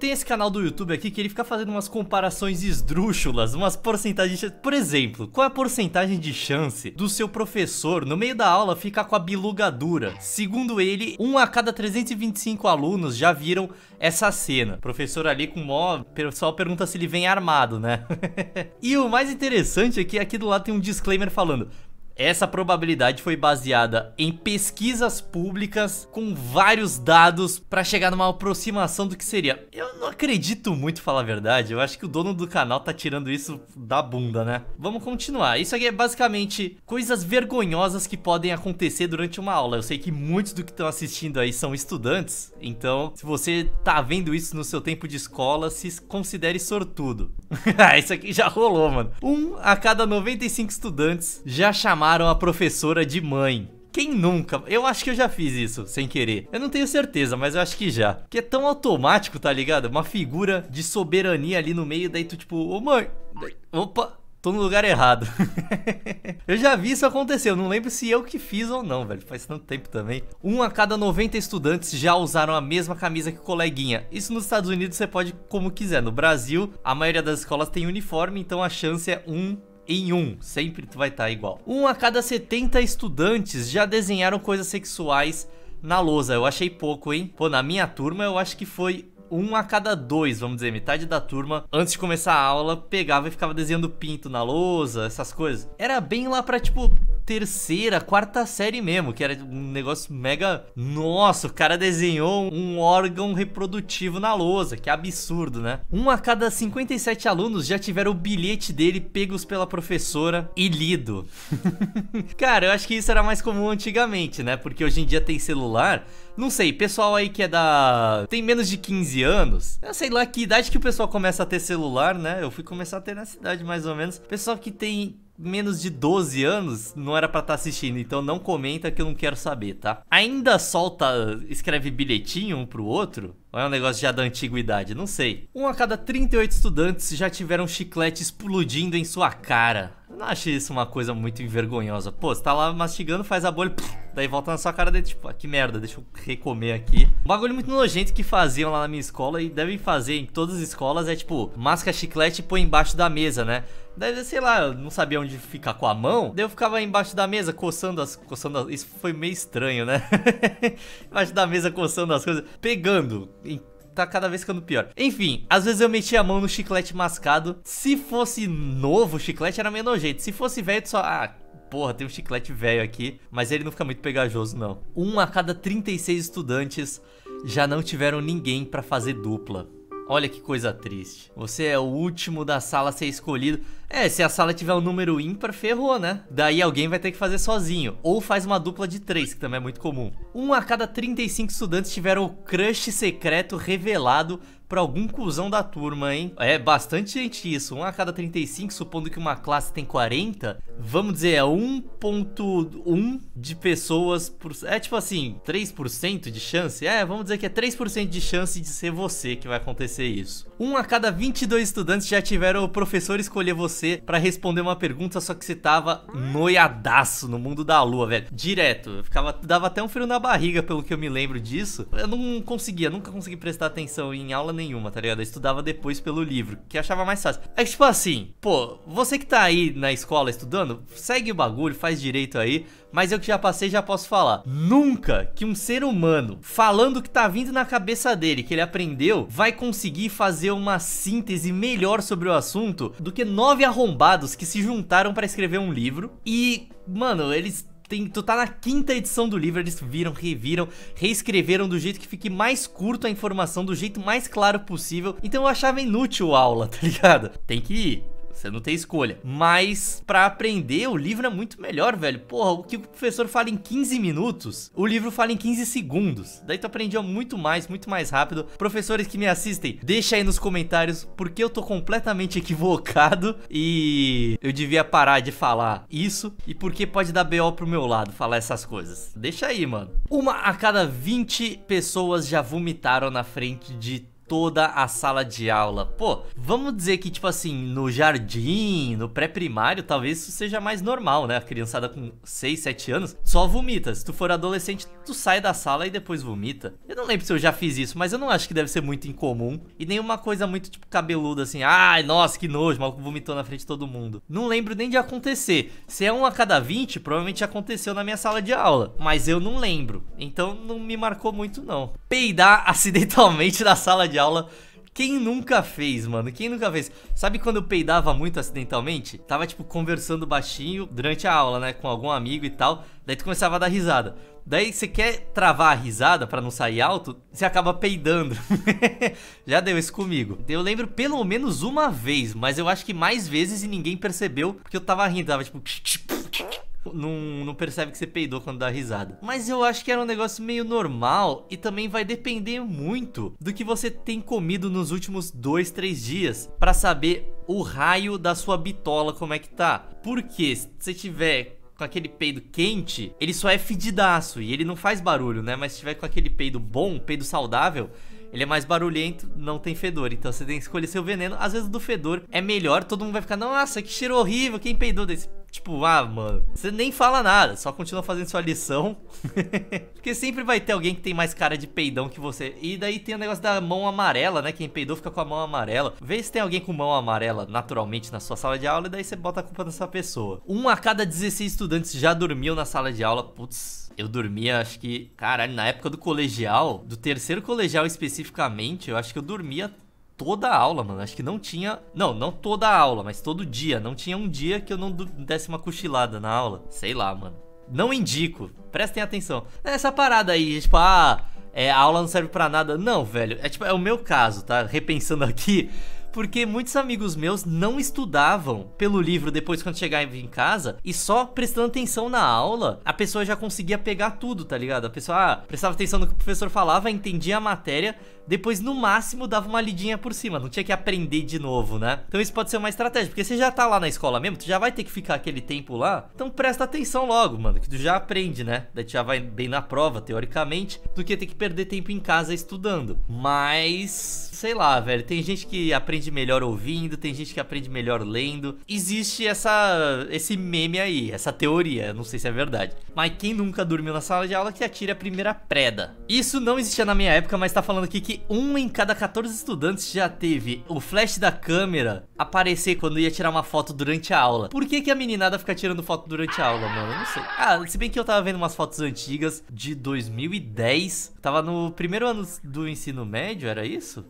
Tem esse canal do YouTube aqui que ele fica fazendo umas comparações esdrúxulas, umas porcentagens... Por exemplo, qual é a porcentagem de chance do seu professor, no meio da aula, ficar com a biluga dura? Segundo ele, um a cada 325 alunos já viram essa cena. professor ali com mó... O pessoal pergunta se ele vem armado, né? e o mais interessante é que aqui do lado tem um disclaimer falando... Essa probabilidade foi baseada em pesquisas públicas com vários dados para chegar numa aproximação do que seria. Eu não acredito muito, falar a verdade. Eu acho que o dono do canal tá tirando isso da bunda, né? Vamos continuar. Isso aqui é basicamente coisas vergonhosas que podem acontecer durante uma aula. Eu sei que muitos do que estão assistindo aí são estudantes, então se você tá vendo isso no seu tempo de escola, se considere sortudo. Ah, isso aqui já rolou, mano. Um a cada 95 estudantes já chamaram chamaram a professora de mãe. Quem nunca? Eu acho que eu já fiz isso, sem querer. Eu não tenho certeza, mas eu acho que já. Que é tão automático, tá ligado? Uma figura de soberania ali no meio, daí tu tipo, ô mãe, opa, tô no lugar errado. eu já vi isso acontecer, eu não lembro se eu que fiz ou não, velho. Faz tanto tempo também. Um a cada 90 estudantes já usaram a mesma camisa que o coleguinha. Isso nos Estados Unidos você pode como quiser. No Brasil, a maioria das escolas tem uniforme, então a chance é um em um, sempre tu vai estar tá igual. Um a cada 70 estudantes já desenharam coisas sexuais na lousa. Eu achei pouco, hein? Pô, na minha turma eu acho que foi um a cada dois, vamos dizer, metade da turma, antes de começar a aula, pegava e ficava desenhando pinto na lousa, essas coisas. Era bem lá pra, tipo, terceira, quarta série mesmo, que era um negócio mega. Nossa, o cara desenhou um órgão reprodutivo na lousa, que absurdo, né? Um a cada 57 alunos já tiveram o bilhete dele pegos pela professora e lido. cara, eu acho que isso era mais comum antigamente, né? Porque hoje em dia tem celular. Não sei, pessoal aí que é da. tem menos de 15 anos. Eu sei lá que idade que o pessoal começa a ter celular, né? Eu fui começar a ter na cidade mais ou menos. Pessoal que tem menos de 12 anos não era para estar tá assistindo, então não comenta que eu não quero saber, tá? Ainda solta, escreve bilhetinho um pro outro? Ou é um negócio já da antiguidade? Não sei. Um a cada 38 estudantes já tiveram chiclete explodindo em sua cara. Eu não achei isso uma coisa muito envergonhosa. Pô, você tá lá mastigando, faz a bolha. Daí volta na sua cara de tipo, ah, que merda, deixa eu recomer aqui. Um bagulho muito nojento que faziam lá na minha escola e devem fazer em todas as escolas é tipo, masca chiclete e põe embaixo da mesa, né? Daí, sei lá, eu não sabia onde ficar com a mão. Daí eu ficava embaixo da mesa coçando as. Coçando as, Isso foi meio estranho, né? embaixo da mesa coçando as coisas. Pegando. Em tá cada vez ficando pior. Enfim, às vezes eu metia a mão no chiclete mascado. Se fosse novo o chiclete, era meio nojento. Se fosse velho, só. Ah, porra, tem um chiclete velho aqui, mas ele não fica muito pegajoso não. Um a cada 36 estudantes já não tiveram ninguém para fazer dupla. Olha que coisa triste. Você é o último da sala a ser escolhido. É, se a sala tiver um número ímpar, ferrou, né? Daí alguém vai ter que fazer sozinho. Ou faz uma dupla de três, que também é muito comum. Um a cada 35 estudantes tiveram o crush secreto revelado por algum cuzão da turma, hein? É bastante gente isso. um a cada 35, supondo que uma classe tem 40, vamos dizer, é 1.1 de pessoas por... É tipo assim, 3% de chance? É, vamos dizer que é 3% de chance de ser você que vai acontecer isso. Um a cada 22 estudantes já tiveram o professor escolher você para responder uma pergunta, só que você tava noiadaço no mundo da lua, velho. Direto. Eu ficava, dava até um frio na barriga, pelo que eu me lembro disso. Eu não conseguia, nunca consegui prestar atenção em aula nenhuma, tá ligado? Eu estudava depois pelo livro, que achava mais fácil. É tipo assim, pô, você que tá aí na escola estudando, segue o bagulho, faz direito aí, mas eu que já passei já posso falar. Nunca que um ser humano, falando o que tá vindo na cabeça dele, que ele aprendeu, vai conseguir fazer uma síntese melhor sobre o assunto do que nove arrombados que se juntaram para escrever um livro e, mano, eles tem, tu tá na quinta edição do livro, eles viram, reviram, reescreveram do jeito que fique mais curto a informação, do jeito mais claro possível. Então eu achava inútil a aula, tá ligado? Tem que ir. Você não tem escolha. Mas para aprender, o livro é muito melhor, velho. Porra, o que o professor fala em 15 minutos, o livro fala em 15 segundos. Daí tu aprendeu muito mais, muito mais rápido. Professores que me assistem, deixa aí nos comentários porque eu tô completamente equivocado e eu devia parar de falar isso e porque pode dar BO pro meu lado falar essas coisas. Deixa aí, mano. Uma a cada 20 pessoas já vomitaram na frente de toda a sala de aula. Pô, vamos dizer que, tipo assim, no jardim, no pré-primário, talvez isso seja mais normal, né? A criançada com 6, 7 anos só vomita. Se tu for adolescente, tu sai da sala e depois vomita. Eu não lembro se eu já fiz isso, mas eu não acho que deve ser muito incomum. E nenhuma coisa muito, tipo, cabeluda, assim. Ai, nossa, que nojo, o maluco vomitou na frente de todo mundo. Não lembro nem de acontecer. Se é um a cada 20, provavelmente aconteceu na minha sala de aula. Mas eu não lembro. Então não me marcou muito, não. Peidar acidentalmente na sala de aula. Quem nunca fez, mano? Quem nunca fez? Sabe quando eu peidava muito acidentalmente? Tava, tipo, conversando baixinho durante a aula, né? Com algum amigo e tal. Daí tu começava a dar risada. Daí você quer travar a risada para não sair alto, você acaba peidando. Já deu isso comigo. Eu lembro pelo menos uma vez, mas eu acho que mais vezes e ninguém percebeu, porque eu tava rindo, tava tipo não, não percebe que você peidou quando dá risada. Mas eu acho que era um negócio meio normal e também vai depender muito do que você tem comido nos últimos dois, três dias para saber o raio da sua bitola como é que tá. Porque se você tiver com aquele peido quente, ele só é fedidaço e ele não faz barulho, né? Mas se tiver com aquele peido bom, peido saudável, ele é mais barulhento, não tem fedor. Então você tem que escolher seu veneno. Às vezes do fedor é melhor, todo mundo vai ficar, nossa, que cheiro horrível, quem peidou desse Tipo, ah, mano, você nem fala nada, só continua fazendo sua lição. Porque sempre vai ter alguém que tem mais cara de peidão que você. E daí tem o negócio da mão amarela, né? Quem peidou fica com a mão amarela. Vê se tem alguém com mão amarela naturalmente na sua sala de aula e daí você bota a culpa nessa pessoa. Um a cada 16 estudantes já dormiu na sala de aula. Putz, eu dormia, acho que, caralho, na época do colegial, do terceiro colegial especificamente, eu acho que eu dormia toda a aula, mano. Acho que não tinha. Não, não toda a aula, mas todo dia. Não tinha um dia que eu não desse uma cochilada na aula. Sei lá, mano. Não indico. Prestem atenção. Essa parada aí, tipo, ah, é, a aula não serve para nada. Não, velho. É tipo, é o meu caso, tá? Repensando aqui porque muitos amigos meus não estudavam pelo livro depois quando chegavam em casa e só prestando atenção na aula a pessoa já conseguia pegar tudo, tá ligado? A pessoa ah, prestava atenção no que o professor falava, entendia a matéria, depois no máximo dava uma lidinha por cima, não tinha que aprender de novo, né? Então isso pode ser uma estratégia, porque você já tá lá na escola mesmo, tu já vai ter que ficar aquele tempo lá, então presta atenção logo, mano, que tu já aprende, né? Daí tu já vai bem na prova, teoricamente, do que ter que perder tempo em casa estudando. Mas, sei lá, velho, tem gente que aprende melhor ouvindo, tem gente que aprende melhor lendo. Existe essa esse meme aí, essa teoria, não sei se é verdade. Mas quem nunca dormiu na sala de aula que atira a primeira preda. Isso não existia na minha época, mas tá falando aqui que um em cada 14 estudantes já teve o flash da câmera aparecer quando ia tirar uma foto durante a aula. Por que, que a meninada fica tirando foto durante a aula, mano? Eu não sei. Ah, se bem que eu tava vendo umas fotos antigas de 2010. Tava no primeiro ano do ensino médio, era isso?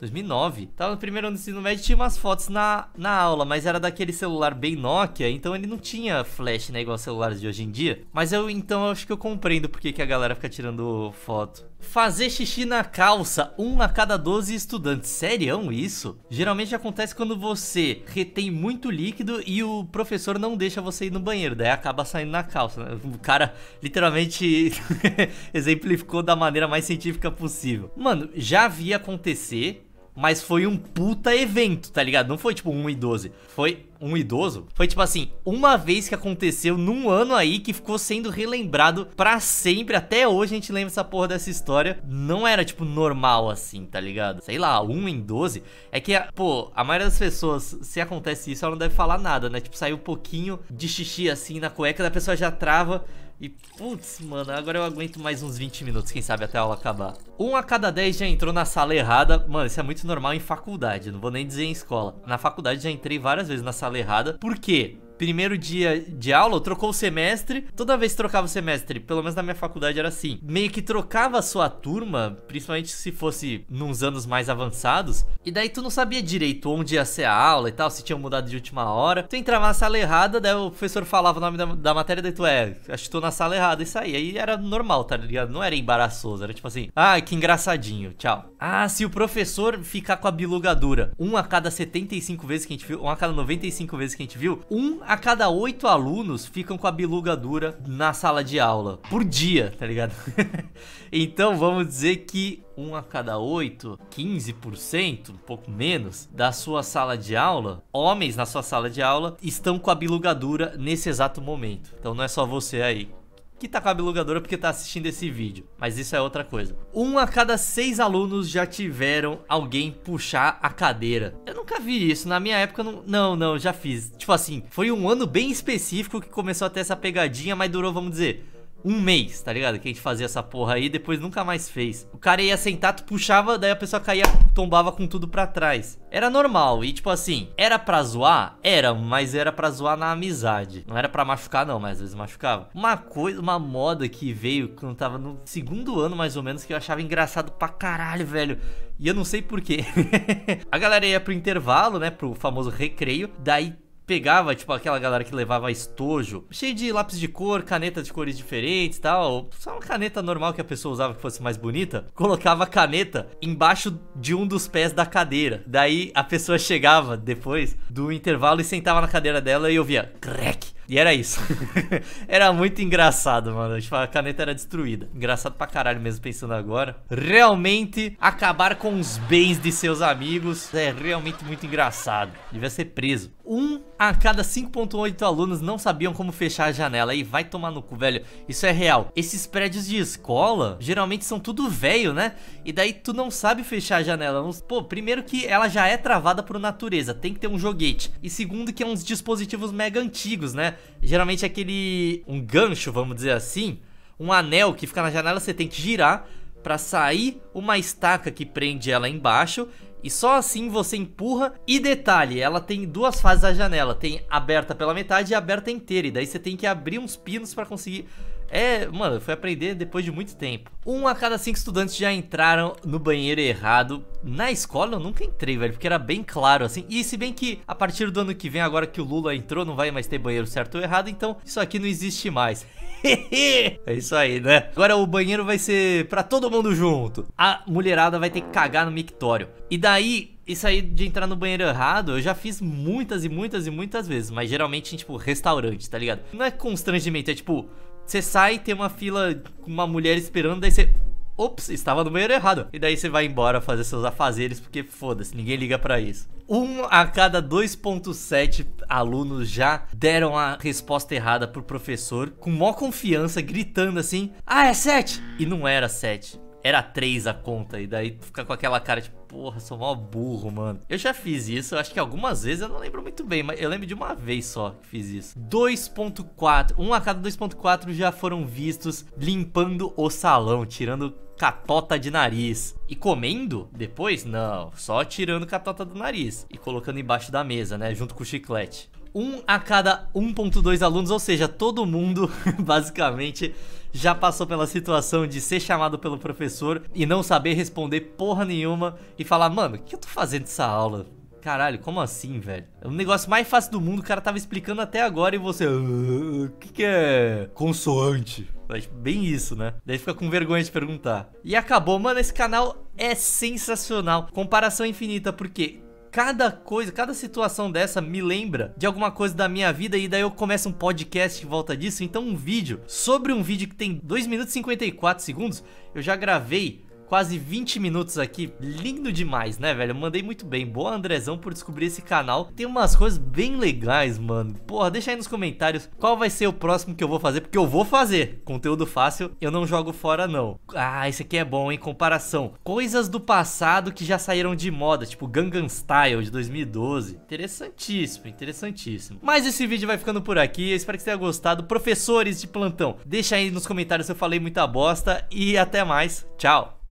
2009. Tava no primeiro ano do ensino médio, tinha umas fotos na, na aula, mas era daquele celular bem Nokia, então ele não tinha flash, né, igual celulares de hoje em dia. Mas eu, então, eu acho que eu compreendo porque que a galera fica tirando foto. Fazer xixi na calça, um a cada 12 estudantes. Sério isso? Geralmente acontece quando você retém muito líquido e o professor não deixa você ir no banheiro, daí acaba saindo na calça. Né? O cara literalmente exemplificou da maneira mais científica possível. Mano, já vi acontecer mas foi um puta evento, tá ligado? Não foi tipo 1 e 12. Foi um idoso. Foi tipo assim, uma vez que aconteceu num ano aí que ficou sendo relembrado para sempre. Até hoje a gente lembra essa porra dessa história. Não era tipo normal assim, tá ligado? Sei lá, um em 12. É que, pô, a maioria das pessoas, se acontece isso, ela não deve falar nada, né? Tipo, saiu um pouquinho de xixi assim na cueca, da pessoa já trava. E, putz, mano, agora eu aguento mais uns 20 minutos, quem sabe até a aula acabar. Um a cada 10 já entrou na sala errada. Mano, isso é muito normal em faculdade, não vou nem dizer em escola. Na faculdade já entrei várias vezes na sala errada. Por quê? primeiro dia de aula, trocou o semestre. Toda vez que trocava o semestre, pelo menos na minha faculdade era assim. Meio que trocava a sua turma, principalmente se fosse nos anos mais avançados. E daí tu não sabia direito onde ia ser a aula e tal, se tinha mudado de última hora. Tu entrava na sala errada, daí o professor falava o nome da, da matéria, daí tu é, acho que tô na sala errada e saía. Aí era normal, tá ligado? Não era embaraçoso, era tipo assim, ah, que engraçadinho, tchau. Ah, se o professor ficar com a bilugadura, um a cada 75 vezes que a gente viu, um a cada 95 vezes que a gente viu, um a cada oito alunos ficam com a biluga dura na sala de aula. Por dia, tá ligado? então vamos dizer que um a cada oito, 15%, um pouco menos, da sua sala de aula, homens na sua sala de aula, estão com a biluga dura nesse exato momento. Então não é só você aí que tá com a bilugadora porque tá assistindo esse vídeo, mas isso é outra coisa. Um a cada seis alunos já tiveram alguém puxar a cadeira. Eu nunca vi isso, na minha época não, não, não, já fiz. Tipo assim, foi um ano bem específico que começou a ter essa pegadinha, mas durou, vamos dizer, um mês, tá ligado? Que a gente fazia essa porra aí e depois nunca mais fez. O cara ia sentar, tu puxava, daí a pessoa caía, tombava com tudo pra trás. Era normal, e tipo assim, era pra zoar? Era, mas era pra zoar na amizade. Não era pra machucar não, mas às vezes machucava. Uma coisa, uma moda que veio quando tava no segundo ano mais ou menos, que eu achava engraçado pra caralho, velho. E eu não sei porquê. a galera ia pro intervalo, né, pro famoso recreio, daí pegava, tipo, aquela galera que levava estojo, cheio de lápis de cor, caneta de cores diferentes e tal, só uma caneta normal que a pessoa usava que fosse mais bonita, colocava a caneta embaixo de um dos pés da cadeira. Daí a pessoa chegava depois do intervalo e sentava na cadeira dela e ouvia crack. E era isso. era muito engraçado, mano. Tipo, a caneta era destruída. Engraçado pra caralho mesmo pensando agora. Realmente, acabar com os bens de seus amigos é realmente muito engraçado. Devia ser preso. Um a cada 5.8 alunos não sabiam como fechar a janela. E vai tomar no cu, velho. Isso é real. Esses prédios de escola, geralmente são tudo velho, né? E daí tu não sabe fechar a janela. Pô, primeiro que ela já é travada por natureza, tem que ter um joguete. E segundo que é uns dispositivos mega antigos, né? Geralmente é aquele... um gancho, vamos dizer assim. Um anel que fica na janela, você tem que girar para sair uma estaca que prende ela embaixo e só assim você empurra. E detalhe, ela tem duas fases da janela. Tem aberta pela metade e aberta inteira. E daí você tem que abrir uns pinos para conseguir é, mano, foi aprender depois de muito tempo. Um a cada cinco estudantes já entraram no banheiro errado. Na escola eu nunca entrei, velho, porque era bem claro assim. E se bem que a partir do ano que vem, agora que o Lula entrou, não vai mais ter banheiro certo ou errado, então isso aqui não existe mais. é isso aí, né? Agora o banheiro vai ser para todo mundo junto. A mulherada vai ter que cagar no mictório. E daí, isso aí de entrar no banheiro errado, eu já fiz muitas e muitas e muitas vezes, mas geralmente em, tipo, restaurante, tá ligado? Não é constrangimento, é tipo, você sai, e tem uma fila com uma mulher esperando, daí você. Ops, estava no banheiro errado. E daí você vai embora fazer seus afazeres, porque foda-se, ninguém liga para isso. Um a cada 2.7 alunos já deram a resposta errada pro professor, com maior confiança, gritando assim: Ah, é 7! E não era 7 era 3 a conta, e daí fica com aquela cara tipo, porra, sou mó burro, mano. Eu já fiz isso, acho que algumas vezes, eu não lembro muito bem, mas eu lembro de uma vez só que fiz isso. 2.4, um a cada 2.4 já foram vistos limpando o salão, tirando catota de nariz. E comendo depois? Não, só tirando catota do nariz e colocando embaixo da mesa, né, junto com o chiclete um a cada 1.2 alunos, ou seja, todo mundo basicamente já passou pela situação de ser chamado pelo professor e não saber responder porra nenhuma e falar, mano, o que eu tô fazendo essa aula? Caralho, como assim, velho? É o negócio mais fácil do mundo, o cara tava explicando até agora e você. O ah, que, que é consoante? Bem isso, né? Daí fica com vergonha de perguntar. E acabou, mano. Esse canal é sensacional. Comparação infinita, porque cada coisa, cada situação dessa me lembra de alguma coisa da minha vida e daí eu começo um podcast em volta disso. Então um vídeo sobre um vídeo que tem 2 minutos e 54 segundos, eu já gravei quase 20 minutos aqui, lindo demais, né, velho? Eu mandei muito bem. Boa, Andrezão, por descobrir esse canal. Tem umas coisas bem legais, mano. Porra, deixa aí nos comentários qual vai ser o próximo que eu vou fazer, porque eu vou fazer. Conteúdo fácil, eu não jogo fora, não. Ah, esse aqui é bom, hein? Comparação. Coisas do passado que já saíram de moda, tipo Gangnam Style de 2012. Interessantíssimo, interessantíssimo. Mas esse vídeo vai ficando por aqui. Eu espero que você tenha gostado. Professores de plantão, deixa aí nos comentários se eu falei muita bosta. E até mais. Tchau.